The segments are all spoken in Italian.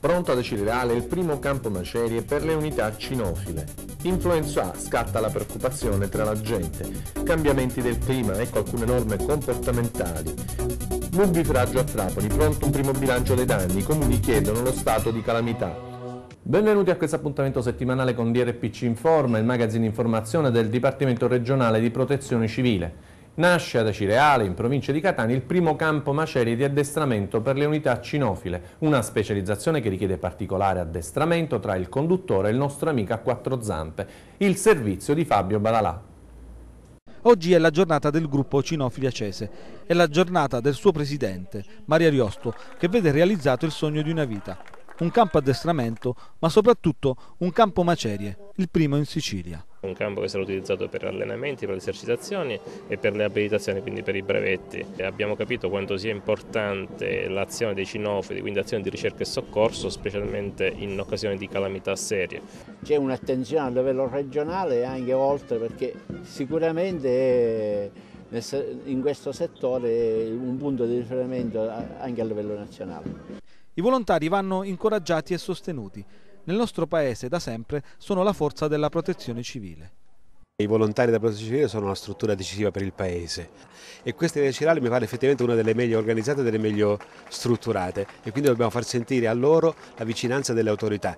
pronto ad acidere Ale il primo campo macerie per le unità cinofile. Influenza A scatta la preoccupazione tra la gente, cambiamenti del clima, ecco alcune norme comportamentali. Mubifragio a Trapoli, pronto un primo bilancio dei danni, i comuni chiedono lo stato di calamità. Benvenuti a questo appuntamento settimanale con DRPC Informa, il magazine informazione del Dipartimento regionale di protezione civile. Nasce ad Acireale, in provincia di Catania, il primo campo macerie di addestramento per le unità cinofile, una specializzazione che richiede particolare addestramento tra il conduttore e il nostro amico a quattro zampe, il servizio di Fabio Balalà. Oggi è la giornata del gruppo Cinofili Acese, è la giornata del suo presidente, Maria Riosto, che vede realizzato il sogno di una vita, un campo addestramento, ma soprattutto un campo macerie, il primo in Sicilia un campo che sarà utilizzato per allenamenti, per le esercitazioni e per le abilitazioni, quindi per i brevetti. E abbiamo capito quanto sia importante l'azione dei cinofili, quindi azione di ricerca e soccorso, specialmente in occasione di calamità serie. C'è un'attenzione a livello regionale e anche oltre perché sicuramente in questo settore è un punto di riferimento anche a livello nazionale. I volontari vanno incoraggiati e sostenuti nel nostro paese da sempre sono la forza della protezione civile. I volontari della protezione civile sono una struttura decisiva per il paese e questa idea cirale mi pare effettivamente una delle meglio organizzate e delle meglio strutturate e quindi dobbiamo far sentire a loro la vicinanza delle autorità.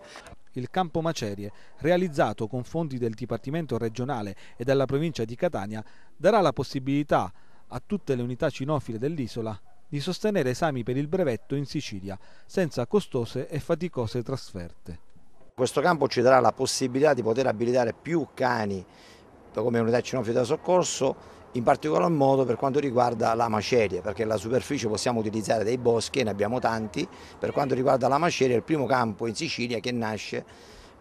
Il campo macerie, realizzato con fondi del Dipartimento regionale e della provincia di Catania, darà la possibilità a tutte le unità cinofile dell'isola di sostenere esami per il brevetto in Sicilia senza costose e faticose trasferte. Questo campo ci darà la possibilità di poter abilitare più cani come unità cinofili da soccorso, in particolar modo per quanto riguarda la maceria, perché la superficie possiamo utilizzare dei boschi, ne abbiamo tanti, per quanto riguarda la maceria è il primo campo in Sicilia che nasce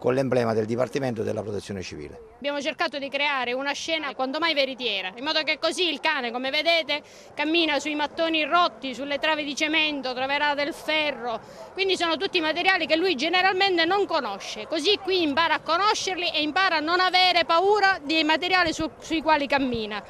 con l'emblema del Dipartimento della Protezione Civile. Abbiamo cercato di creare una scena quanto mai veritiera, in modo che così il cane, come vedete, cammina sui mattoni rotti, sulle travi di cemento, troverà del ferro, quindi sono tutti materiali che lui generalmente non conosce, così qui impara a conoscerli e impara a non avere paura dei materiali su, sui quali cammina.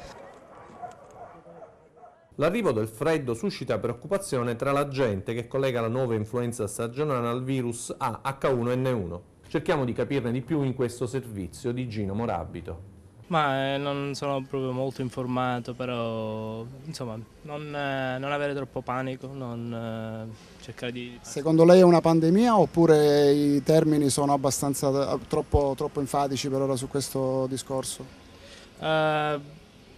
L'arrivo del freddo suscita preoccupazione tra la gente che collega la nuova influenza stagionale al virus A H1N1. Cerchiamo di capirne di più in questo servizio di Gino Morabito. Ma eh, non sono proprio molto informato, però insomma non, eh, non avere troppo panico, non eh, cercare di... Secondo lei è una pandemia oppure i termini sono abbastanza troppo, troppo enfatici per ora su questo discorso? Uh,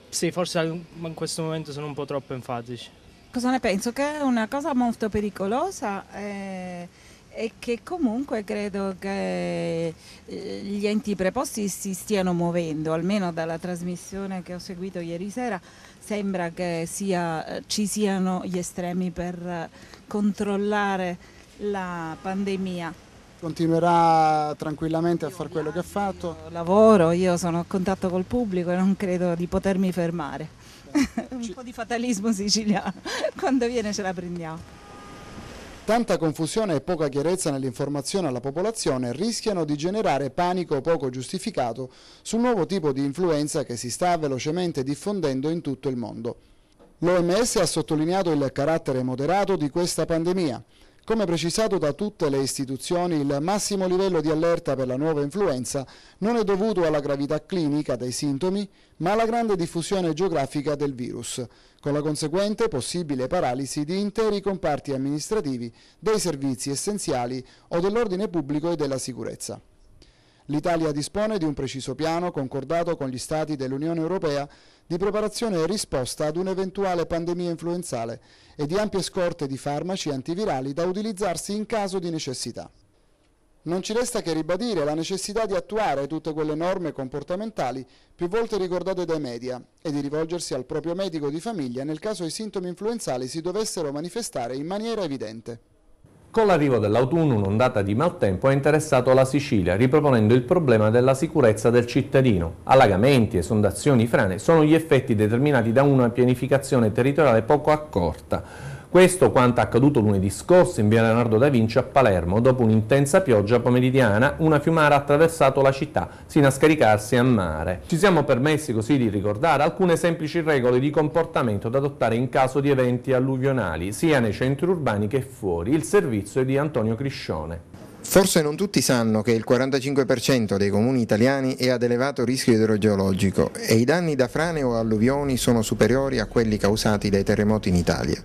sì, forse in questo momento sono un po' troppo enfatici. Cosa ne penso? Che è una cosa molto pericolosa. Eh e che comunque credo che eh, gli enti preposti si stiano muovendo, almeno dalla trasmissione che ho seguito ieri sera sembra che sia, eh, ci siano gli estremi per eh, controllare la pandemia. Continuerà tranquillamente a fare quello che ha fatto? Io lavoro, io sono a contatto col pubblico e non credo di potermi fermare. Un po' di fatalismo siciliano, quando viene ce la prendiamo. Tanta confusione e poca chiarezza nell'informazione alla popolazione rischiano di generare panico poco giustificato sul nuovo tipo di influenza che si sta velocemente diffondendo in tutto il mondo. L'OMS ha sottolineato il carattere moderato di questa pandemia come precisato da tutte le istituzioni, il massimo livello di allerta per la nuova influenza non è dovuto alla gravità clinica dei sintomi, ma alla grande diffusione geografica del virus, con la conseguente possibile paralisi di interi comparti amministrativi, dei servizi essenziali o dell'ordine pubblico e della sicurezza. L'Italia dispone di un preciso piano concordato con gli Stati dell'Unione Europea di preparazione e risposta ad un'eventuale pandemia influenzale e di ampie scorte di farmaci antivirali da utilizzarsi in caso di necessità. Non ci resta che ribadire la necessità di attuare tutte quelle norme comportamentali più volte ricordate dai media e di rivolgersi al proprio medico di famiglia nel caso i sintomi influenzali si dovessero manifestare in maniera evidente. Con l'arrivo dell'autunno un'ondata di maltempo ha interessato la Sicilia, riproponendo il problema della sicurezza del cittadino. Allagamenti, esondazioni, frane sono gli effetti determinati da una pianificazione territoriale poco accorta questo quanto accaduto lunedì scorso in via Leonardo da Vinci a Palermo. Dopo un'intensa pioggia pomeridiana, una fiumara ha attraversato la città, sino a scaricarsi a mare. Ci siamo permessi così di ricordare alcune semplici regole di comportamento da adottare in caso di eventi alluvionali, sia nei centri urbani che fuori. Il servizio è di Antonio Criscione. Forse non tutti sanno che il 45% dei comuni italiani è ad elevato rischio idrogeologico e i danni da frane o alluvioni sono superiori a quelli causati dai terremoti in Italia.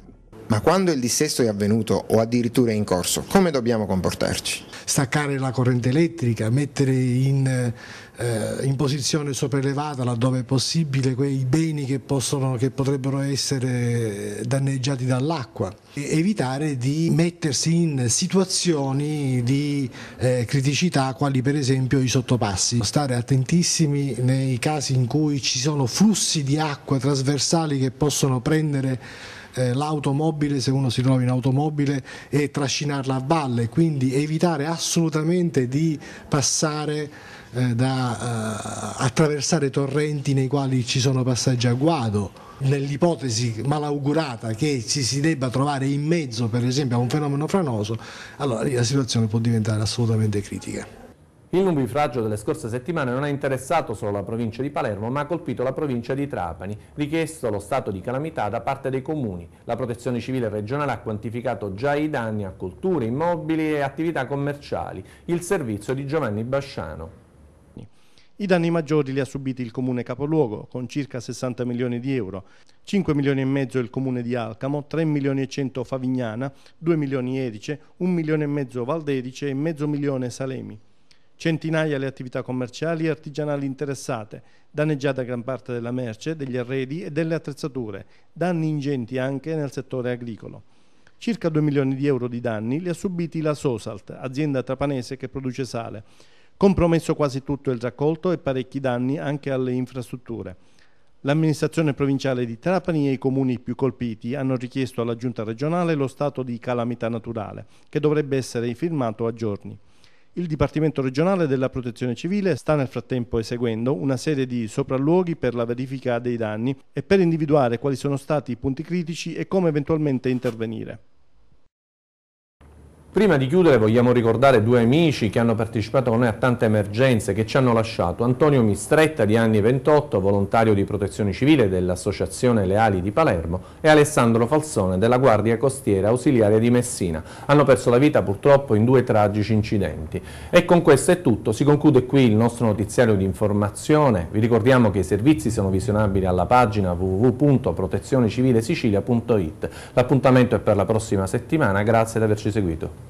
Ma quando il dissesto è avvenuto o addirittura è in corso, come dobbiamo comportarci? Staccare la corrente elettrica, mettere in, eh, in posizione sopraelevata laddove è possibile quei beni che, possono, che potrebbero essere danneggiati dall'acqua, evitare di mettersi in situazioni di eh, criticità quali per esempio i sottopassi, stare attentissimi nei casi in cui ci sono flussi di acqua trasversali che possono prendere eh, l'automobile se uno si trova in automobile e trascinarla a valle, quindi evitare assolutamente di passare eh, da eh, attraversare torrenti nei quali ci sono passaggi a guado nell'ipotesi malaugurata che ci si debba trovare in mezzo per esempio a un fenomeno franoso, allora la situazione può diventare assolutamente critica. Il nubifragio delle scorse settimane non ha interessato solo la provincia di Palermo, ma ha colpito la provincia di Trapani, richiesto lo stato di calamità da parte dei comuni. La protezione civile regionale ha quantificato già i danni a colture, immobili e attività commerciali. Il servizio di Giovanni Basciano. I danni maggiori li ha subiti il comune capoluogo, con circa 60 milioni di euro, 5 milioni e mezzo il comune di Alcamo, 3 milioni e 100 Favignana, 2 milioni Erice, 1 milione e mezzo Valderice e mezzo milione Salemi. Centinaia le attività commerciali e artigianali interessate, danneggiata gran parte della merce, degli arredi e delle attrezzature, danni ingenti anche nel settore agricolo. Circa 2 milioni di euro di danni li ha subiti la Sosalt, azienda trapanese che produce sale. Compromesso quasi tutto il raccolto e parecchi danni anche alle infrastrutture. L'amministrazione provinciale di Trapani e i comuni più colpiti hanno richiesto alla giunta regionale lo stato di calamità naturale, che dovrebbe essere firmato a giorni. Il Dipartimento regionale della Protezione Civile sta nel frattempo eseguendo una serie di sopralluoghi per la verifica dei danni e per individuare quali sono stati i punti critici e come eventualmente intervenire. Prima di chiudere vogliamo ricordare due amici che hanno partecipato con noi a tante emergenze che ci hanno lasciato. Antonio Mistretta di anni 28, volontario di protezione civile dell'Associazione Leali di Palermo e Alessandro Falsone della Guardia Costiera Ausiliaria di Messina. Hanno perso la vita purtroppo in due tragici incidenti. E con questo è tutto. Si conclude qui il nostro notiziario di informazione. Vi ricordiamo che i servizi sono visionabili alla pagina www.protezionecivilesicilia.it. L'appuntamento è per la prossima settimana. Grazie di averci seguito.